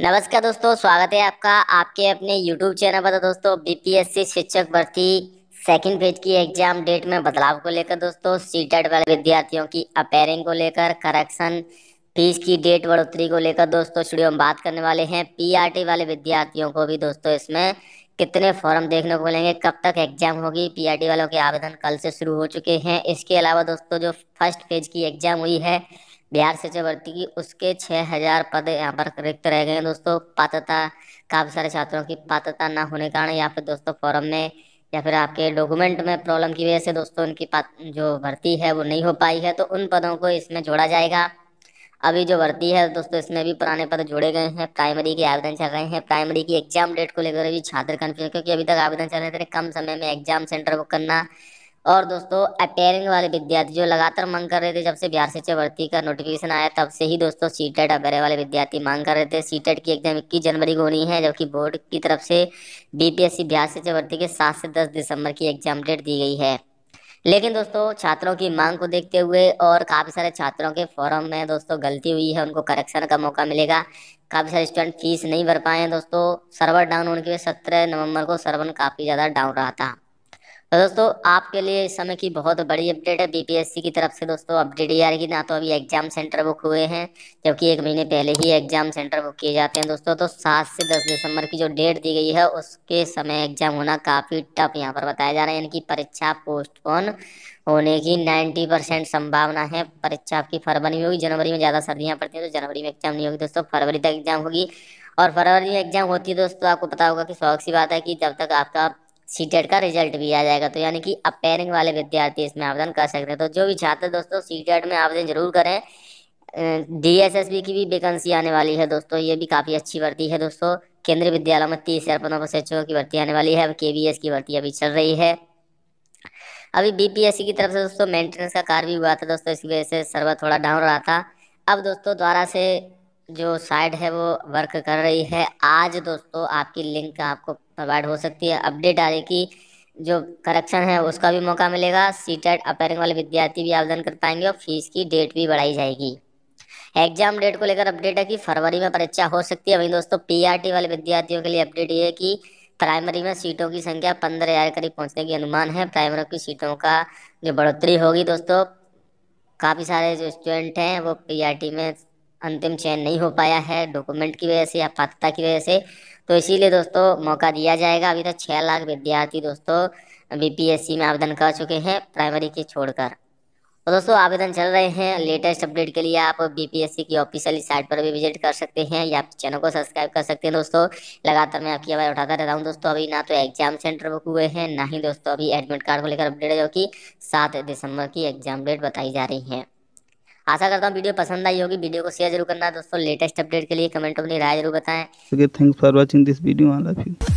नमस्कार दोस्तों स्वागत है आपका आपके अपने यूट्यूब चैनल पर तो दोस्तों बीपीएससी शिक्षक भर्ती सेकंड फेज की एग्जाम डेट में बदलाव को लेकर दोस्तों सीटेड वाले विद्यार्थियों की अपेयरिंग को लेकर करेक्शन फीस की डेट बढ़ोतरी को लेकर दोस्तों स्टूडियो में बात करने वाले हैं पीआरटी e वाले विद्यार्थियों को भी दोस्तों इसमें कितने फॉर्म देखने को मिलेंगे कब तक एग्जाम होगी पीआरटी e वालों के आवेदन कल से शुरू हो चुके हैं इसके अलावा दोस्तों जो फर्स्ट फेज की एग्जाम हुई है बिहार शिक्षा भर्ती की उसके छः हजार पद यहाँ पर रिक्त रह गए दोस्तों पात्रता काफ़ी सारे छात्रों की पात्रता ना होने के कारण या फिर दोस्तों फॉरम में या फिर आपके डॉक्यूमेंट में प्रॉब्लम की वजह से दोस्तों उनकी जो भर्ती है वो नहीं हो पाई है तो उन पदों को इसमें जोड़ा जाएगा अभी जो भर्ती है दोस्तों इसमें भी पुराने पद जोड़े गए हैं प्राइमरी के आवेदन चल रहे हैं प्राइमरी की एग्जाम डेट को लेकर भी छात्र कन्फ्यूज क्योंकि अभी तक आवेदन चल रहे थे कम समय में एग्जाम सेंटर बुक करना और दोस्तों अपेयरिंग वाले विद्यार्थी जो लगातार मांग कर रहे थे जब से बिहार शिक्षा भर्ती का नोटिफिकेशन आया तब से ही दोस्तों सी टेट अपेयरिंग वाले विद्यार्थी मांग कर रहे थे सी टेट e की एग्जाम इक्कीस जनवरी को होनी है जबकि बोर्ड की तरफ से बीपीएससी बिहार शिक्षा भर्ती के सात से दस दिसंबर की एग्जाम डेट दी गई है लेकिन दोस्तों छात्रों की मांग को देखते हुए और काफ़ी सारे छात्रों के फॉर्म में दोस्तों गलती हुई है उनको करेक्शन का मौका मिलेगा काफ़ी सारे स्टूडेंट फीस नहीं भर पाए हैं दोस्तों सर्वर डाउन होने की वजह सत्रह नवंबर को सर्वर काफ़ी ज़्यादा डाउन रहा था तो दोस्तों आपके लिए इस समय की बहुत बड़ी अपडेट है बीपीएससी की तरफ से दोस्तों अपडेट ये आ रही ना तो अभी एग्जाम सेंटर बुक हुए हैं जबकि एक महीने पहले ही एग्जाम सेंटर बुक किए जाते हैं दोस्तों तो सात से दस दिसंबर की जो डेट दी गई है उसके समय एग्जाम होना काफ़ी टफ यहाँ पर बताया जा रहा है यानी कि परीक्षा पोस्टपोन होने की नाइन्टी परसेंट संभावना है परीक्षा आपकी फरवरी में होगी जनवरी में ज़्यादा सर्दियाँ पड़ती हैं तो जनवरी में एग्जाम नहीं होगी दोस्तों फरवरी तक एग्जाम होगी और फरवरी में एग्जाम होती है दोस्तों आपको पता होगा कि शौक सी बात है कि जब तक आपका सी e का रिजल्ट भी आ जाएगा तो यानी कि अपेयरिंग वाले विद्यार्थी इसमें आवेदन कर सकते हैं तो जो भी छात्र दोस्तों सी e में आवेदन जरूर करें डीएसएसबी की भी वैकेंसी आने वाली है दोस्तों ये भी काफ़ी अच्छी भर्ती है दोस्तों केंद्रीय विद्यालय में तीस हज़ार पंद्रह शिक्षकों की भर्ती आने वाली है अब के की भर्ती अभी चल रही है अभी बीपीएससी की तरफ से दोस्तों मेंटेनेंस का कार्य भी हुआ था दोस्तों इसकी वजह से सर्वर थोड़ा डाउन रहा था अब दोस्तों द्वारा से जो साइट है वो वर्क कर रही है आज दोस्तों आपकी लिंक आपको प्रोवाइड हो सकती है अपडेट आ रही की जो करेक्शन है उसका भी मौका मिलेगा सीटेट अपेयरिंग वाले विद्यार्थी भी आवेदन कर पाएंगे और फीस की डेट भी बढ़ाई जाएगी एग्जाम डेट को लेकर अपडेट है कि फरवरी में परीक्षा हो सकती है वहीं दोस्तों पीआरटी वाले विद्यार्थियों के लिए अपडेट ये है कि प्राइमरी में सीटों की संख्या पंद्रह हजार करीब पहुंचने की अनुमान है प्राइमरी की सीटों का जो बढ़ोतरी होगी दोस्तों काफ़ी सारे जो स्टूडेंट हैं वो पीआरटी में अंतिम चयन नहीं हो पाया है डॉक्यूमेंट की वजह से या पात्रता की वजह से तो इसीलिए दोस्तों मौका दिया जाएगा अभी तक छः लाख विद्यार्थी दोस्तों बीपीएससी में आवेदन कर चुके हैं प्राइमरी के छोड़कर तो दोस्तों आवेदन चल रहे हैं लेटेस्ट अपडेट के लिए आप बीपीएससी की ऑफिशियल साइट पर भी विजिट कर सकते हैं या चैनल को सब्सक्राइब कर सकते हैं दोस्तों लगातार मैं आपकी आवाज़ उठाता रहता हूं दोस्तों अभी ना तो एग्जाम सेंटर बुक हुए हैं ना ही दोस्तों अभी एडमिट कार्ड को लेकर अपडेट है जो कि सात दिसंबर की एग्जाम डेट बताई जा रही है आशा करता हूँ वीडियो पसंद आई होगी वीडियो को शेयर जरूर करना दोस्तों लेटेस्ट अपडेट के लिए कमेंट अपनी राय जरूर बताएं thanks for watching this video